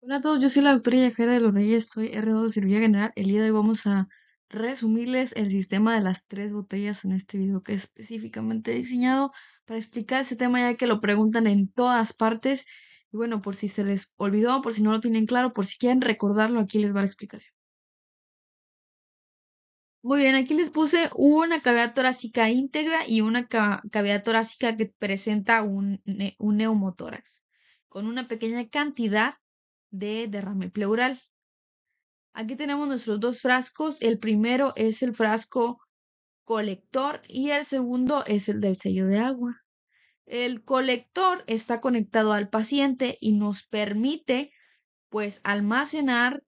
Hola a todos, yo soy la doctora Yajera de los Reyes, soy R2 Cirugía General. El día de hoy vamos a resumirles el sistema de las tres botellas en este video que es específicamente diseñado para explicar este tema ya que lo preguntan en todas partes. Y bueno, por si se les olvidó, por si no lo tienen claro, por si quieren recordarlo, aquí les va la explicación. Muy bien, aquí les puse una cavidad torácica íntegra y una cavidad torácica que presenta un, un neumotórax, con una pequeña cantidad de derrame pleural. Aquí tenemos nuestros dos frascos. El primero es el frasco colector y el segundo es el del sello de agua. El colector está conectado al paciente y nos permite pues almacenar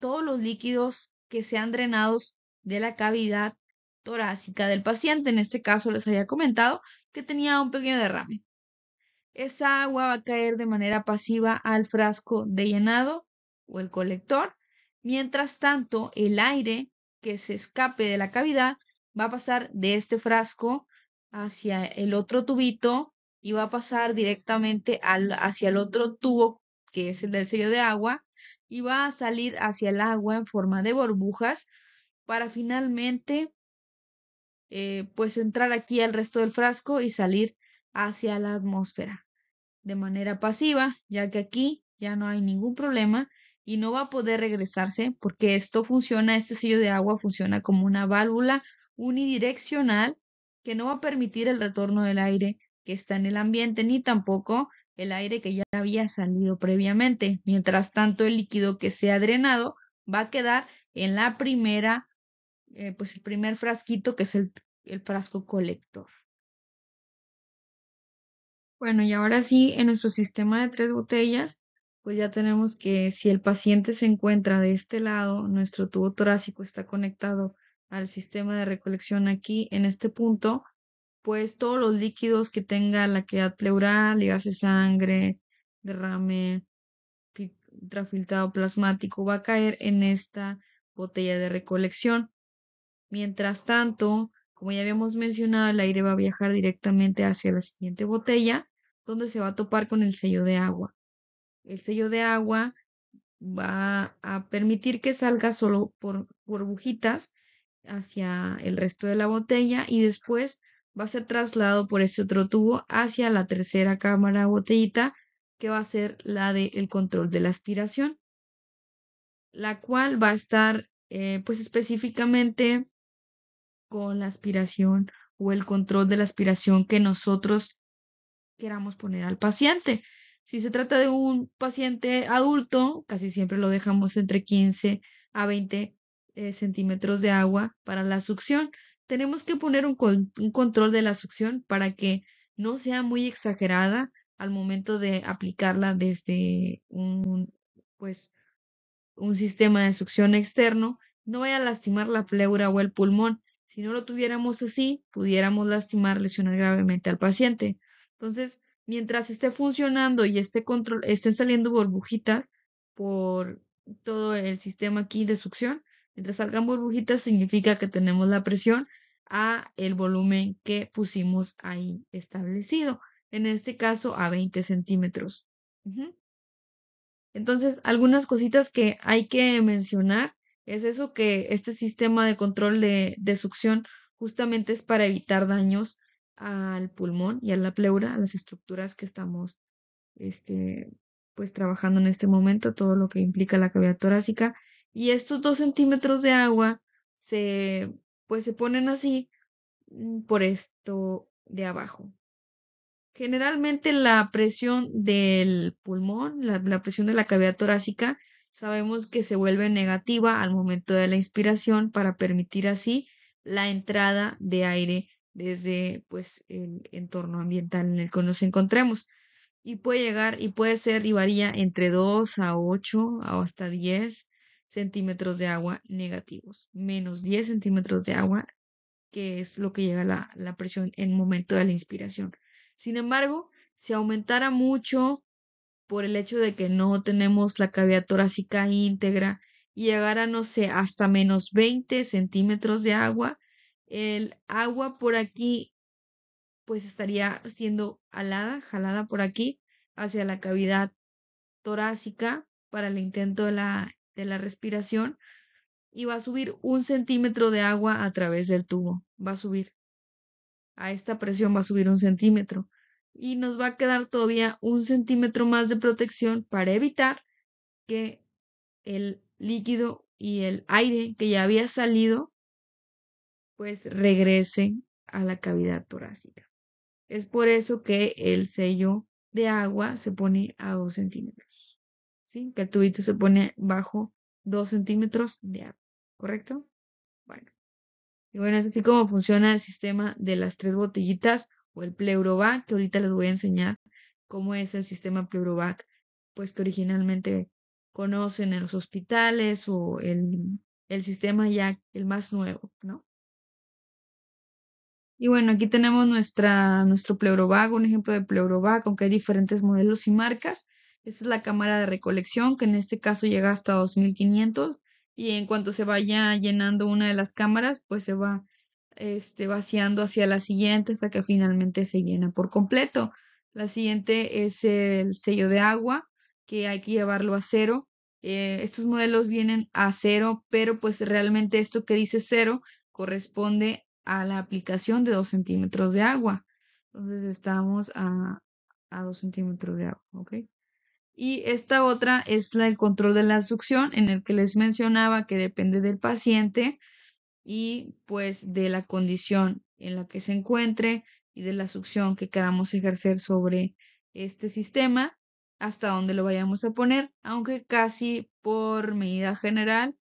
todos los líquidos que sean drenados de la cavidad torácica del paciente. En este caso les había comentado que tenía un pequeño derrame. Esa agua va a caer de manera pasiva al frasco de llenado o el colector. Mientras tanto, el aire que se escape de la cavidad va a pasar de este frasco hacia el otro tubito y va a pasar directamente hacia el otro tubo que es el del sello de agua y va a salir hacia el agua en forma de burbujas para finalmente eh, pues entrar aquí al resto del frasco y salir hacia la atmósfera de manera pasiva, ya que aquí ya no hay ningún problema y no va a poder regresarse porque esto funciona, este sello de agua funciona como una válvula unidireccional que no va a permitir el retorno del aire que está en el ambiente ni tampoco el aire que ya había salido previamente. Mientras tanto, el líquido que se ha drenado va a quedar en la primera, eh, pues el primer frasquito que es el frasco colector. Bueno, y ahora sí, en nuestro sistema de tres botellas, pues ya tenemos que si el paciente se encuentra de este lado, nuestro tubo torácico está conectado al sistema de recolección aquí en este punto, pues todos los líquidos que tenga la quedad pleural, de sangre, derrame, ultrafiltrado plasmático, va a caer en esta botella de recolección. Mientras tanto, como ya habíamos mencionado, el aire va a viajar directamente hacia la siguiente botella donde se va a topar con el sello de agua. El sello de agua va a permitir que salga solo por burbujitas hacia el resto de la botella y después va a ser trasladado por ese otro tubo hacia la tercera cámara botellita que va a ser la del control de la aspiración, la cual va a estar eh, pues específicamente con la aspiración o el control de la aspiración que nosotros queramos poner al paciente. Si se trata de un paciente adulto, casi siempre lo dejamos entre 15 a 20 eh, centímetros de agua para la succión. Tenemos que poner un, control de la succión para que no sea muy exagerada al momento de aplicarla desde un, pues, un sistema de succión externo. No vaya a lastimar la pleura o el pulmón. Si no lo tuviéramos así, pudiéramos lastimar, lesionar gravemente al paciente. Entonces, mientras esté funcionando y esté control, estén saliendo burbujitas por todo el sistema aquí de succión, mientras salgan burbujitas significa que tenemos la presión a el volumen que pusimos ahí establecido, en este caso a 20 centímetros. Entonces, algunas cositas que hay que mencionar es eso que este sistema de control de, succión justamente es para evitar daños al pulmón y a la pleura, a las estructuras que estamos este, pues trabajando en este momento, todo lo que implica la cavidad torácica. Y estos dos centímetros de agua se, pues se ponen así mm, por esto de abajo. Generalmente la presión del pulmón, la, la presión de la cavidad torácica, sabemos que se vuelve negativa al momento de la inspiración para permitir así la entrada de aire desde pues el entorno ambiental en el que nos encontremos. Y puede llegar y puede ser y varía entre 2 a 8 o hasta 10 centímetros de agua negativos, menos 10 centímetros de agua, que es lo que llega la, la presión en momento de la inspiración. Sin embargo, si aumentara mucho por el hecho de que no tenemos la cavidad torácica íntegra y llegara, no sé, hasta menos 20 centímetros de agua, el agua por aquí, pues estaría siendo alada, jalada por aquí hacia la cavidad torácica para el intento de la, de la respiración y va a subir un centímetro de agua a través del tubo. Va a subir. A esta presión va a subir un centímetro. Y nos va a quedar todavía un centímetro más de protección para evitar que el líquido y el aire que ya había salido pues regresen a la cavidad torácica. Es por eso que el sello de agua se pone a dos centímetros, ¿sí? Que el tubito se pone bajo dos centímetros de agua, ¿correcto? Bueno. Y bueno, es así como funciona el sistema de las tres botellitas o el pleurovac, que ahorita les voy a enseñar cómo es el sistema pleurovac, pues que originalmente conocen en los hospitales o el, el sistema ya el más nuevo, ¿no? Y bueno, aquí tenemos nuestra, nuestro pleurovac, un ejemplo de pleurovac, aunque hay diferentes modelos y marcas. Esta es la cámara de recolección, que en este caso llega hasta 2500. Y en cuanto se vaya llenando una de las cámaras, pues se va este, vaciando hacia la siguiente hasta que finalmente se llena por completo. La siguiente es el sello de agua, que hay que llevarlo a cero. Eh, estos modelos vienen a cero, pero pues realmente esto que dice cero corresponde a la aplicación de 2 centímetros de agua. Entonces estamos a, 2 centímetros de agua, ¿ok? Y esta otra es la, el control de la succión, en el que les mencionaba que depende del paciente y pues de la condición en la que se encuentre y de la succión que queramos ejercer sobre este sistema hasta donde lo vayamos a poner, aunque casi por medida general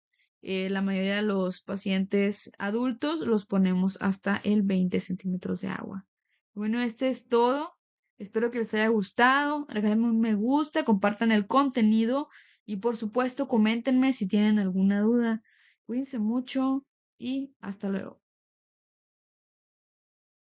eh, la mayoría de los pacientes adultos los ponemos hasta el 20 centímetros de agua. Bueno, este es todo. Espero que les haya gustado. un me gusta, compartan el contenido y por supuesto coméntenme si tienen alguna duda. Cuídense mucho y hasta luego.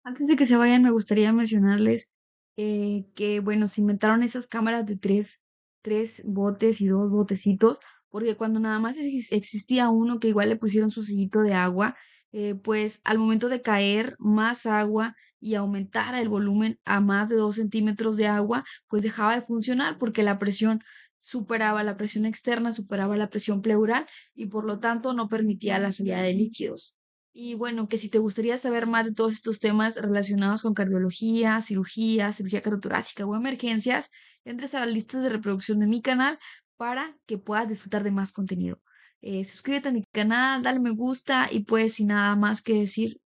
Antes de que se vayan, me gustaría mencionarles eh, que, bueno, se inventaron esas cámaras de tres, tres botes y dos botecitos porque cuando nada más existía uno que igual le pusieron su sillito de agua, eh, pues al momento de caer más agua y aumentar el volumen a más de dos centímetros de agua, pues dejaba de funcionar porque la presión superaba la presión externa, superaba la presión pleural y por lo tanto no permitía la salida de líquidos. Y bueno, que si te gustaría saber más de todos estos temas relacionados con cardiología, cirugía, cirugía carotorácica o emergencias, entres a la lista de reproducción de mi canal para que puedas disfrutar de más contenido. Eh, suscríbete a mi canal, dale me gusta y pues sin nada más que decir,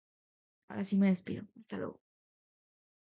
ahora sí me despido. Hasta luego.